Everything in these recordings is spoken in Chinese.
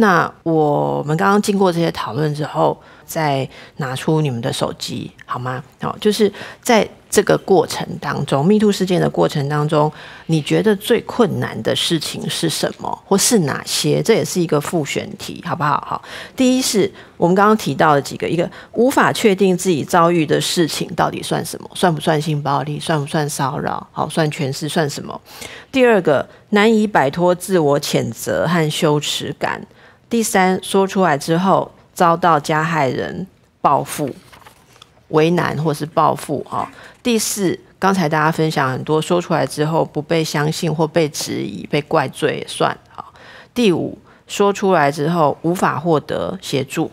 那我们刚刚经过这些讨论之后，再拿出你们的手机好吗？好，就是在这个过程当中，密兔事件的过程当中，你觉得最困难的事情是什么，或是哪些？这也是一个复选题，好不好？好，第一是我们刚刚提到的几个，一个无法确定自己遭遇的事情到底算什么，算不算性暴力，算不算骚扰，好，算诠释算什么？第二个，难以摆脱自我谴责和羞耻感。第三，说出来之后遭到加害人报复、为难或是报复啊。第四，刚才大家分享很多，说出来之后不被相信或被质疑、被怪罪算啊。第五，说出来之后无法获得协助，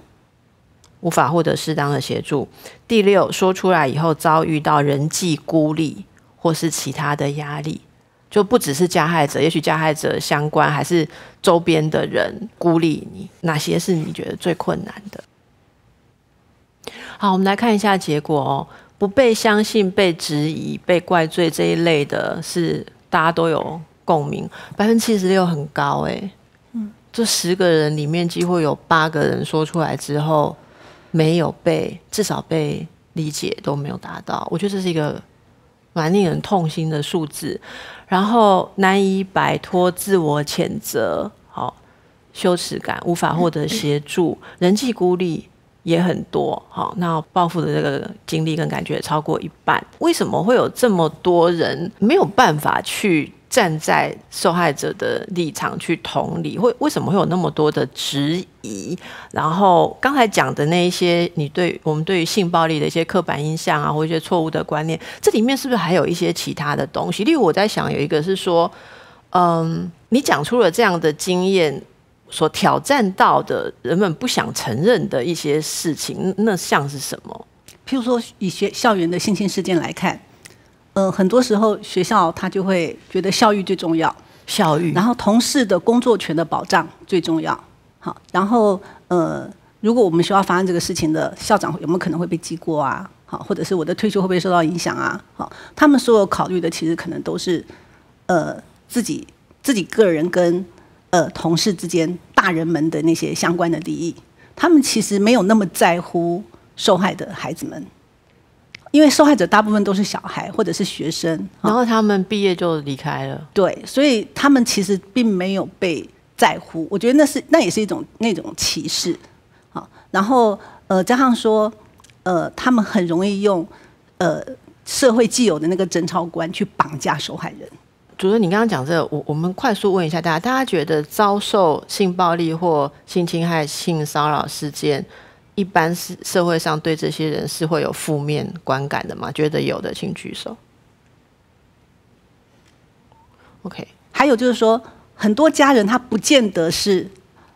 无法获得适当的协助。第六，说出来以后遭遇到人际孤立或是其他的压力。就不只是加害者，也许加害者相关还是周边的人孤立你，哪些是你觉得最困难的？好，我们来看一下结果哦。不被相信、被质疑、被怪罪这一类的，是大家都有共鸣，百分七十六很高哎。嗯，这十个人里面，几乎有八个人说出来之后，没有被至少被理解都没有达到。我觉得这是一个。蛮令人痛心的数字，然后难以摆脱自我谴责，好羞耻感，无法获得协助，人际孤立也很多，好那报复的这个经历跟感觉超过一半，为什么会有这么多人没有办法去？站在受害者的立场去同理，会为什么会有那么多的质疑？然后刚才讲的那一些，你对我们对于性暴力的一些刻板印象啊，或一些错误的观念，这里面是不是还有一些其他的东西？例如我在想，有一个是说，嗯，你讲出了这样的经验，所挑战到的人们不想承认的一些事情，那像是什么？譬如说，以学校园的性侵事件来看。呃，很多时候学校他就会觉得效益最重要，效益。然后同事的工作权的保障最重要。好，然后呃，如果我们学校发生这个事情的校长有没有可能会被记过啊？好，或者是我的退休会不会受到影响啊？好，他们所有考虑的其实可能都是呃自己自己个人跟呃同事之间大人们的那些相关的利益，他们其实没有那么在乎受害的孩子们。因为受害者大部分都是小孩或者是学生，然后他们毕业就离开了。对，所以他们其实并没有被在乎。我觉得那是那也是一种那种歧视。好，然后呃，加上说呃，他们很容易用呃社会既有的那个贞操观去绑架受害人。主任，你刚刚讲这，我我们快速问一下大家，大家觉得遭受性暴力或性侵害、性骚扰事件？一般是社会上对这些人是会有负面观感的吗？觉得有的请举手。OK，还有就是说，很多家人他不见得是，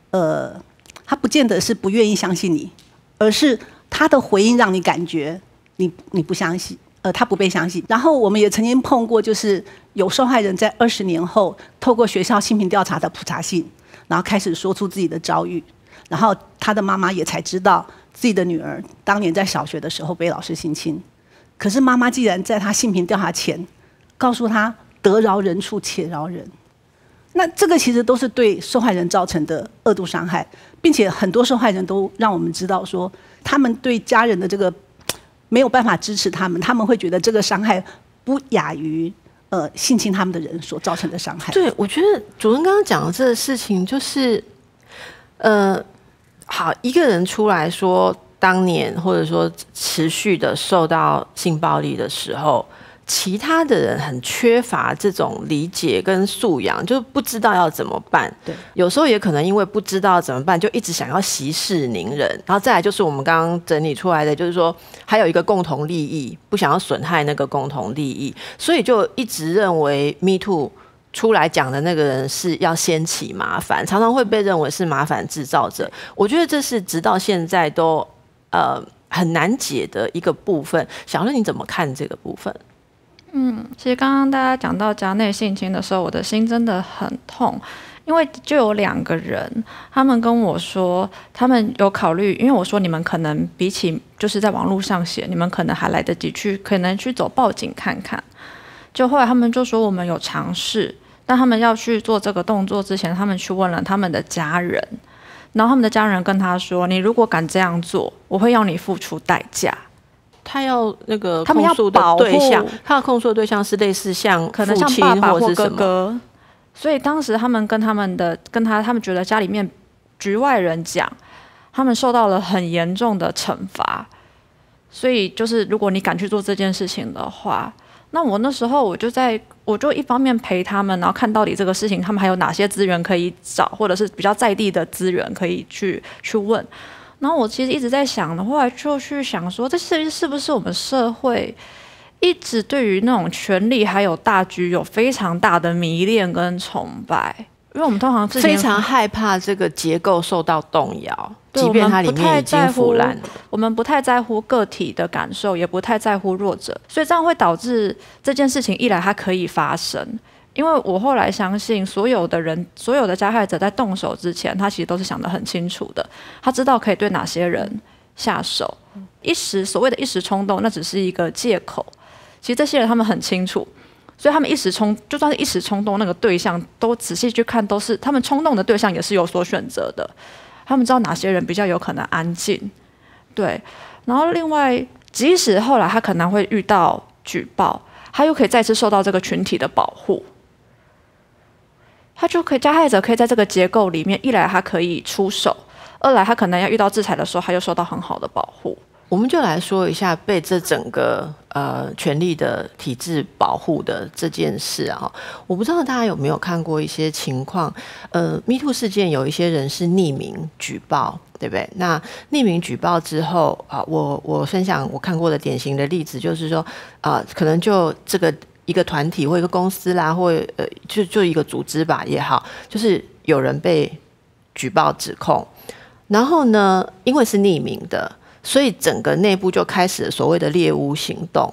呃，他不见得是不愿意相信你，而是他的回应让你感觉你你不相信，呃，他不被相信。然后我们也曾经碰过，就是有受害人在二十年后，透过学校性平调查的普查信，然后开始说出自己的遭遇。然后，他的妈妈也才知道自己的女儿当年在小学的时候被老师性侵。可是，妈妈既然在他性平调查前告诉他“得饶人处且饶人”，那这个其实都是对受害人造成的恶毒伤害，并且很多受害人都让我们知道说，他们对家人的这个没有办法支持他们，他们会觉得这个伤害不亚于呃性侵他们的人所造成的伤害。对，我觉得主任刚刚讲的这个事情就是，呃。好，一个人出来说当年或者说持续的受到性暴力的时候，其他的人很缺乏这种理解跟素养，就是不知道要怎么办。对，有时候也可能因为不知道怎么办，就一直想要息事宁人。然后再来就是我们刚刚整理出来的，就是说还有一个共同利益，不想要损害那个共同利益，所以就一直认为 me too。出来讲的那个人是要掀起麻烦，常常会被认为是麻烦制造者。我觉得这是直到现在都呃很难解的一个部分。小乐你怎么看这个部分？嗯，其实刚刚大家讲到加内性侵的时候，我的心真的很痛，因为就有两个人，他们跟我说，他们有考虑，因为我说你们可能比起就是在网络上写，你们可能还来得及去，可能去走报警看看。就后来他们就说我们有尝试。但他们要去做这个动作之前，他们去问了他们的家人，然后他们的家人跟他说：“你如果敢这样做，我会要你付出代价。”他要那个，他们要保护，他要控诉的对象是类似像可能像爸爸或哥哥，所以当时他们跟他们的跟他，他们觉得家里面局外人讲，他们受到了很严重的惩罚，所以就是如果你敢去做这件事情的话。那我那时候我就在，我就一方面陪他们，然后看到底这个事情他们还有哪些资源可以找，或者是比较在地的资源可以去去问。然后我其实一直在想的话，就去想说，这是是不是我们社会一直对于那种权力还有大局有非常大的迷恋跟崇拜。因为我们通常非常害怕这个结构受到动摇，即便它里面已经腐烂，我们不太在乎个体的感受，也不太在乎弱者，所以这样会导致这件事情一来它可以发生。因为我后来相信，所有的人，所有的加害者在动手之前，他其实都是想得很清楚的，他知道可以对哪些人下手，一时所谓的一时冲动，那只是一个借口。其实这些人他们很清楚。所以他们一时冲，就算是一时冲动，那个对象都仔细去看，都是他们冲动的对象也是有所选择的。他们知道哪些人比较有可能安静，对。然后另外，即使后来他可能会遇到举报，他又可以再次受到这个群体的保护。他就可以加害者可以在这个结构里面，一来他可以出手，二来他可能要遇到制裁的时候，他又受到很好的保护。我们就来说一下被这整个呃权力的体制保护的这件事啊，我不知道大家有没有看过一些情况。呃，Me Too 事件有一些人是匿名举报，对不对？那匿名举报之后啊，我我分享我看过的典型的例子就是说啊，可能就这个一个团体或一个公司啦，或呃，就就一个组织吧也好，就是有人被举报指控，然后呢，因为是匿名的。所以整个内部就开始了所谓的猎巫行动，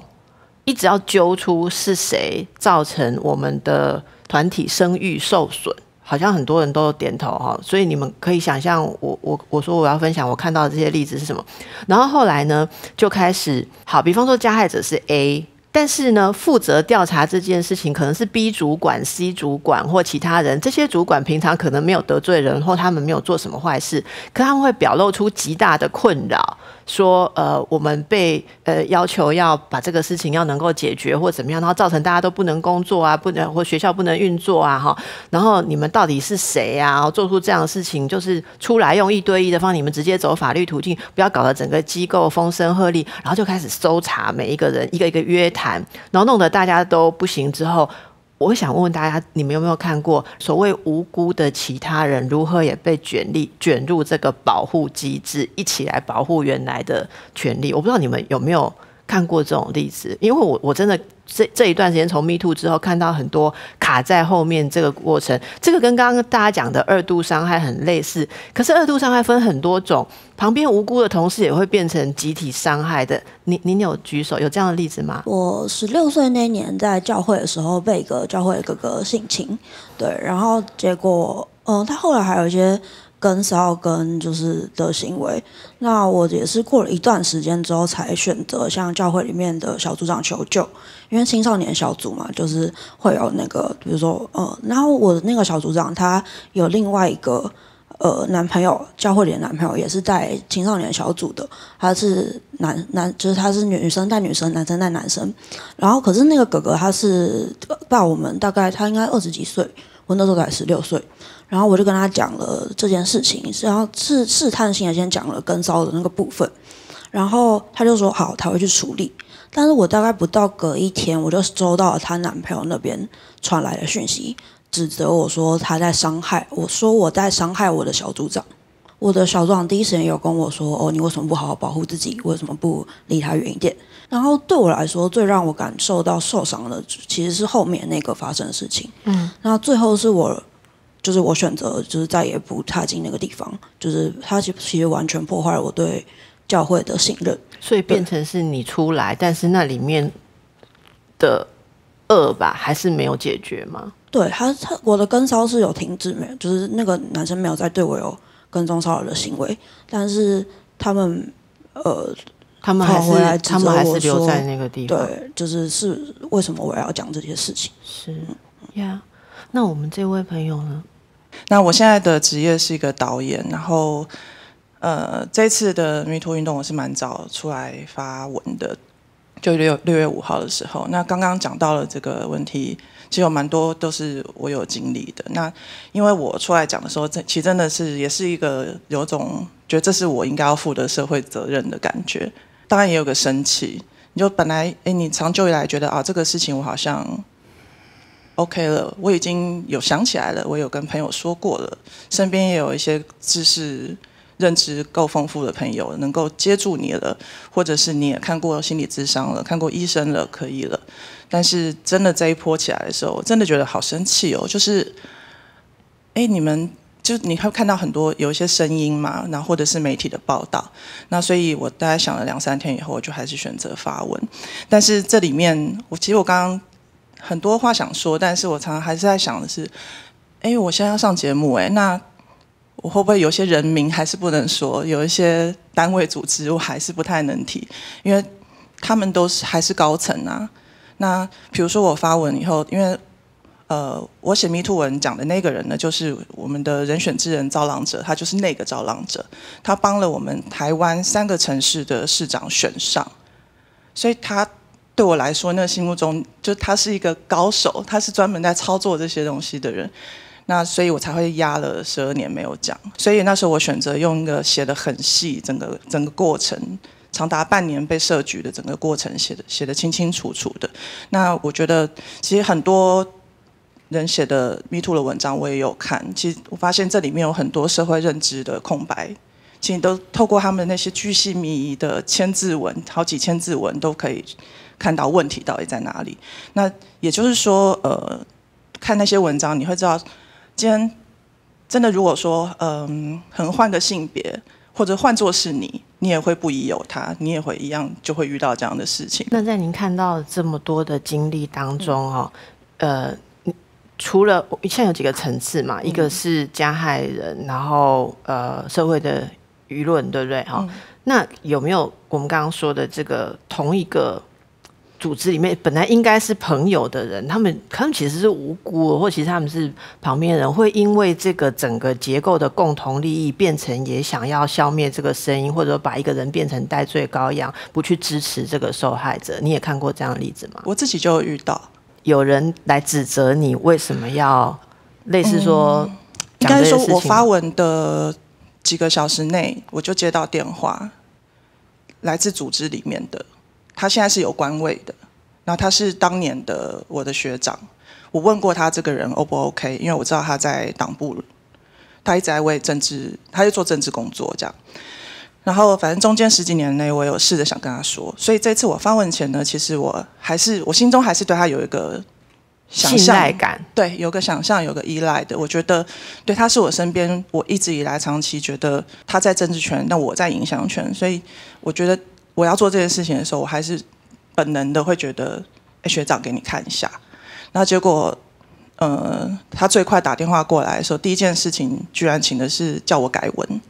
一直要揪出是谁造成我们的团体声誉受损。好像很多人都点头哈，所以你们可以想象，我我我说我要分享我看到的这些例子是什么。然后后来呢，就开始好，比方说加害者是 A，但是呢，负责调查这件事情可能是 B 主管、C 主管或其他人。这些主管平常可能没有得罪人，或他们没有做什么坏事，可他们会表露出极大的困扰。说呃，我们被呃要求要把这个事情要能够解决或怎么样，然后造成大家都不能工作啊，不能或学校不能运作啊哈。然后你们到底是谁呀？做出这样的事情，就是出来用一对一的方，你们直接走法律途径，不要搞得整个机构风声鹤唳，然后就开始搜查每一个人，一个一个约谈，然后弄得大家都不行之后。我想问问大家，你们有没有看过所谓无辜的其他人如何也被卷力卷入这个保护机制，一起来保护原来的权利？我不知道你们有没有。看过这种例子，因为我我真的这这一段时间从 Me Too 之后看到很多卡在后面这个过程，这个跟刚刚大家讲的二度伤害很类似。可是二度伤害分很多种，旁边无辜的同事也会变成集体伤害的。您您有举手有这样的例子吗？我十六岁那年在教会的时候被一个教会哥哥性侵，对，然后结果嗯，他后来还有一些。跟十二跟就是的行为，那我也是过了一段时间之后才选择向教会里面的小组长求救，因为青少年小组嘛，就是会有那个，比如说呃，然后我的那个小组长他有另外一个呃男朋友，教会里的男朋友也是带青少年小组的，他是男男，就是他是女生带女生，男生带男生，然后可是那个哥哥他是抱我们，大概他应该二十几岁，我那时候才十六岁。然后我就跟他讲了这件事情，然后是试探性的先讲了跟骚的那个部分，然后他就说好，他会去处理。但是我大概不到隔一天，我就收到了她男朋友那边传来的讯息，指责我说她在伤害，我说我在伤害我的小组长。我的小组长第一时间有跟我说，哦，你为什么不好好保护自己？为什么不离他远一点？然后对我来说，最让我感受到受伤的，其实是后面那个发生的事情。嗯，那最后是我。就是我选择，就是再也不踏进那个地方。就是它其其实完全破坏了我对教会的信任，所以变成是你出来，但是那里面的恶吧，还是没有解决吗？对，他他我的跟骚是有停止，没有，就是那个男生没有再对我有跟踪骚扰的行为，但是他们呃，他们还会来他们还是留在那个地方，对，就是是为什么我要讲这些事情？是呀，那我们这位朋友呢？那我现在的职业是一个导演，然后，呃，这次的迷途运动我是蛮早出来发文的，就六六月五号的时候。那刚刚讲到了这个问题，其实有蛮多都是我有经历的。那因为我出来讲的时候，这其实真的是也是一个有种觉得这是我应该要负的社会责任的感觉。当然也有个生气，你就本来哎，你长久以来觉得啊，这个事情我好像。OK 了，我已经有想起来了，我有跟朋友说过了，身边也有一些知识认知够丰富的朋友能够接住你了，或者是你也看过心理智商了，看过医生了，可以了。但是真的这一波起来的时候，我真的觉得好生气哦，就是，哎，你们就你会看到很多有一些声音嘛，然后或者是媒体的报道，那所以我大概想了两三天以后，我就还是选择发文。但是这里面，我其实我刚刚。很多话想说，但是我常常还是在想的是，哎，我现在要上节目，哎，那我会不会有些人名还是不能说？有一些单位组织我还是不太能提，因为他们都是还是高层啊。那比如说我发文以后，因为呃，我写迷 o 文讲的那个人呢，就是我们的人选之人造浪者，他就是那个造浪者，他帮了我们台湾三个城市的市长选上，所以他。对我来说，那心目中就他是一个高手，他是专门在操作这些东西的人，那所以我才会压了十二年没有讲。所以那时候我选择用一个写的很细，整个整个过程长达半年被设局的整个过程写的写的清清楚楚的。那我觉得其实很多人写的 Me Too 的文章我也有看，其实我发现这里面有很多社会认知的空白，其实都透过他们那些巨细靡遗的千字文，好几千字文都可以。看到问题到底在哪里？那也就是说，呃，看那些文章，你会知道，今天真的如果说，嗯，很换个性别，或者换作是你，你也会不疑有他，你也会一样就会遇到这样的事情。那在您看到这么多的经历当中，哈，呃，除了在有几个层次嘛，一个是加害人，然后呃，社会的舆论，对不对？哈，那有没有我们刚刚说的这个同一个？组织里面本来应该是朋友的人，他们他们其实是无辜，或其实他们是旁边人，会因为这个整个结构的共同利益，变成也想要消灭这个声音，或者把一个人变成戴罪羔羊，不去支持这个受害者。你也看过这样的例子吗？我自己就遇到有人来指责你为什么要类似说，应该说我发文的几个小时内，我就接到电话，来自组织里面的。他现在是有官位的，然后他是当年的我的学长，我问过他这个人 O 不 OK，因为我知道他在党部，他一直在为政治，他就做政治工作这样，然后反正中间十几年内我有试着想跟他说，所以这次我发文前呢，其实我还是我心中还是对他有一个信赖感，对，有个想象，有个依赖的，我觉得对他是我身边，我一直以来长期觉得他在政治圈，那我在影响圈，所以我觉得。我要做这件事情的时候，我还是本能的会觉得，哎，学长给你看一下。那结果，呃，他最快打电话过来的时候，第一件事情居然请的是叫我改文。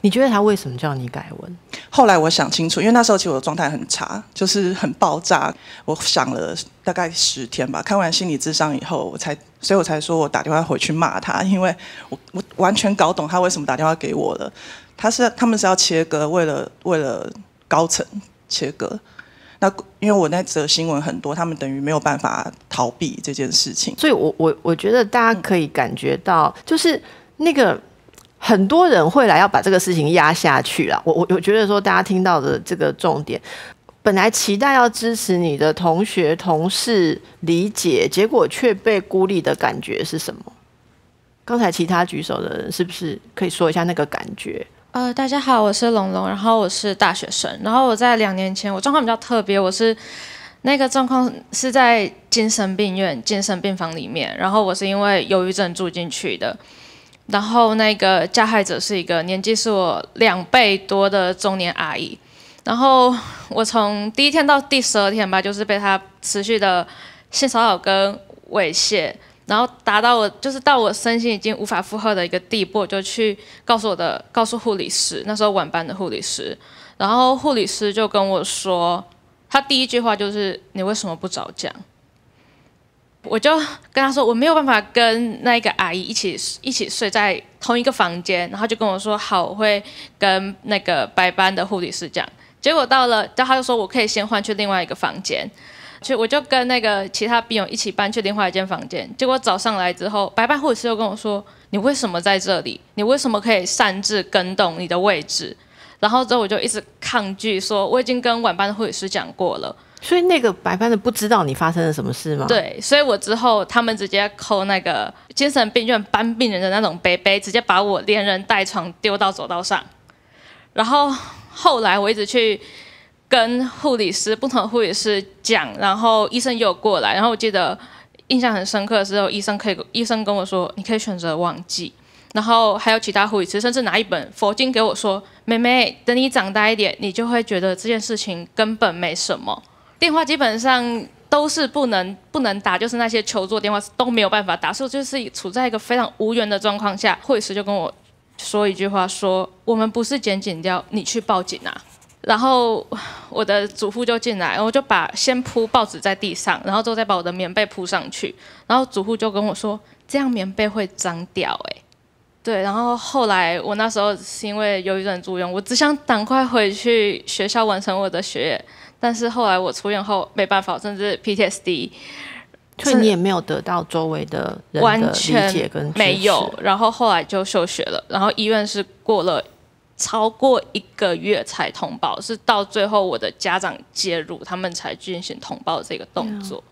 你觉得他为什么叫你改文？后来我想清楚，因为那时候其实我的状态很差，就是很爆炸。我想了大概十天吧，看完心理智商以后，我才，所以我才说我打电话回去骂他，因为我我完全搞懂他为什么打电话给我了。他是他们是要切割，为了为了。高层切割，那因为我那则新闻很多，他们等于没有办法逃避这件事情。所以，我我我觉得大家可以感觉到，就是那个很多人会来要把这个事情压下去了。我我我觉得说，大家听到的这个重点，本来期待要支持你的同学同事理解，结果却被孤立的感觉是什么？刚才其他举手的人，是不是可以说一下那个感觉？呃，大家好，我是龙龙，然后我是大学生，然后我在两年前，我状况比较特别，我是那个状况是在精神病院精神病房里面，然后我是因为忧郁症住进去的，然后那个加害者是一个年纪是我两倍多的中年阿姨，然后我从第一天到第十二天吧，就是被她持续的性骚扰跟猥亵。然后达到我就是到我身心已经无法负荷的一个地步，我就去告诉我的告诉护理师，那时候晚班的护理师，然后护理师就跟我说，他第一句话就是你为什么不早讲？我就跟他说我没有办法跟那个阿姨一起一起睡在同一个房间，然后就跟我说好，我会跟那个白班的护理师讲。结果到了，然后他就说我可以先换去另外一个房间。以我就跟那个其他病友一起搬去另外一间房间，结果早上来之后，白班护士又跟我说：“你为什么在这里？你为什么可以擅自更动你的位置？”然后之后我就一直抗拒说：“我已经跟晚班的护士讲过了。”所以那个白班的不知道你发生了什么事吗？对，所以我之后他们直接扣那个精神病院搬病人的那种背背，直接把我连人带床丢到走道上。然后后来我一直去。跟护理师不同，护理师讲，然后医生又过来，然后我记得印象很深刻的时候，医生可以，医生跟我说，你可以选择忘记，然后还有其他护理师，甚至拿一本佛经给我说，妹妹，等你长大一点，你就会觉得这件事情根本没什么。电话基本上都是不能不能打，就是那些求助电话都没有办法打，所以就是处在一个非常无缘的状况下，护理就跟我说一句话，说我们不是捡警掉，你去报警啊。然后我的祖父就进来，我就把先铺报纸在地上，然后之后再把我的棉被铺上去。然后祖父就跟我说：“这样棉被会脏掉。”哎，对。然后后来我那时候是因为忧郁症住院，我只想赶快回去学校完成我的学。业。但是后来我出院后没办法，甚至 PTSD。所以你也没有得到周围的人的理解跟没有。然后后来就休学了。然后医院是过了。超过一个月才通报，是到最后我的家长介入，他们才进行通报这个动作。